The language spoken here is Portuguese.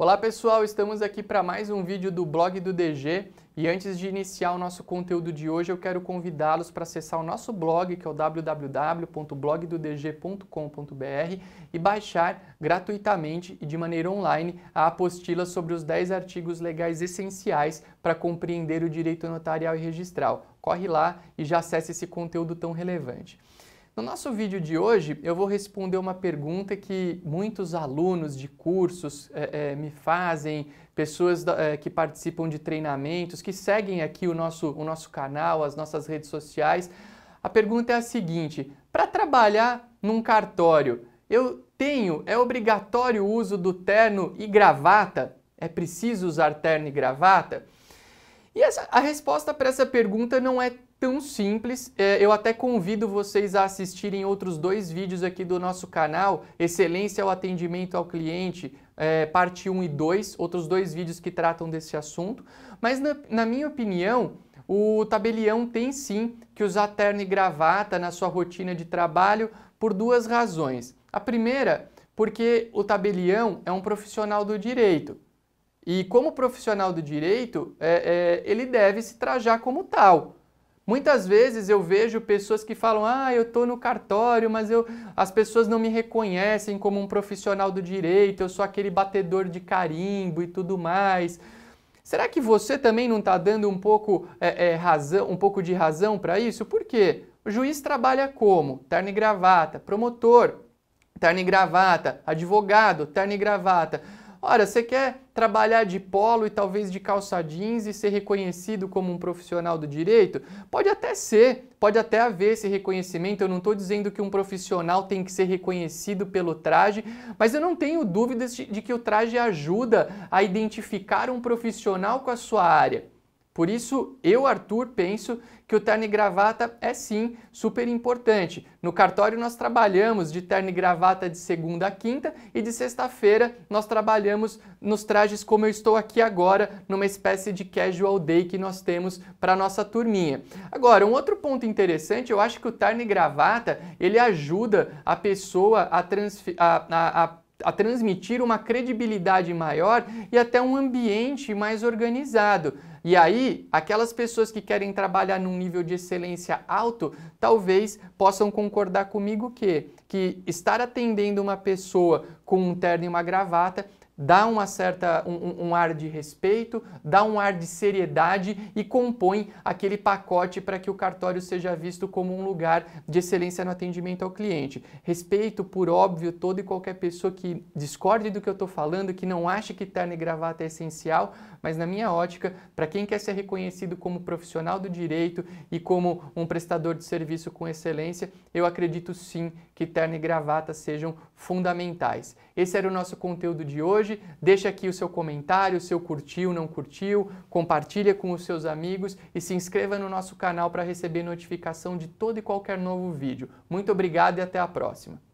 Olá pessoal, estamos aqui para mais um vídeo do blog do DG e antes de iniciar o nosso conteúdo de hoje eu quero convidá-los para acessar o nosso blog que é o www.blogdodg.com.br e baixar gratuitamente e de maneira online a apostila sobre os 10 artigos legais essenciais para compreender o direito notarial e registral. Corre lá e já acesse esse conteúdo tão relevante. No nosso vídeo de hoje, eu vou responder uma pergunta que muitos alunos de cursos é, é, me fazem, pessoas é, que participam de treinamentos, que seguem aqui o nosso, o nosso canal, as nossas redes sociais. A pergunta é a seguinte: para trabalhar num cartório, eu tenho, é obrigatório o uso do terno e gravata? É preciso usar terno e gravata? E essa, a resposta para essa pergunta não é tão simples. É, eu até convido vocês a assistirem outros dois vídeos aqui do nosso canal, Excelência ao Atendimento ao Cliente, é, parte 1 e 2, outros dois vídeos que tratam desse assunto. Mas, na, na minha opinião, o tabelião tem sim que usar terno e gravata na sua rotina de trabalho por duas razões. A primeira, porque o tabelião é um profissional do direito. E como profissional do direito, é, é, ele deve se trajar como tal. Muitas vezes eu vejo pessoas que falam: "Ah, eu estou no cartório, mas eu as pessoas não me reconhecem como um profissional do direito, eu sou aquele batedor de carimbo e tudo mais". Será que você também não está dando um pouco, é, é, razão, um pouco de razão para isso? Por quê? O juiz trabalha como? Terno e gravata. Promotor, terno e gravata. Advogado, terno e gravata Olha, você quer trabalhar de polo e talvez de calça jeans e ser reconhecido como um profissional do direito? Pode até ser, pode até haver esse reconhecimento. Eu não estou dizendo que um profissional tem que ser reconhecido pelo traje, mas eu não tenho dúvidas de, de que o traje ajuda a identificar um profissional com a sua área. Por isso, eu, Arthur, penso que o terno e gravata é sim super importante. No cartório nós trabalhamos de terno e gravata de segunda a quinta e de sexta-feira nós trabalhamos nos trajes como eu estou aqui agora, numa espécie de casual day que nós temos para nossa turminha. Agora, um outro ponto interessante, eu acho que o terno e gravata, ele ajuda a pessoa a, a, a, a a transmitir uma credibilidade maior e até um ambiente mais organizado. E aí, aquelas pessoas que querem trabalhar num nível de excelência alto, talvez possam concordar comigo que que estar atendendo uma pessoa com um terno e uma gravata dá uma certa um, um, ar de respeito, dá um ar de seriedade e compõe aquele pacote para que o cartório seja visto como um lugar de excelência no atendimento ao cliente. Respeito, por óbvio, todo e qualquer pessoa que discorde do que eu estou falando, que não acha que terno e gravata é essencial, mas na minha ótica, para quem quer ser reconhecido como profissional do direito e como um prestador de serviço com excelência, eu acredito sim que terno e gravata sejam fundamentais. Esse era o nosso conteúdo de hoje hoje. Deixe aqui o seu comentário, seu curtiu, não curtiu, compartilha com os seus amigos e se inscreva no nosso canal para receber notificação de todo e qualquer novo vídeo. Muito obrigado e até a próxima!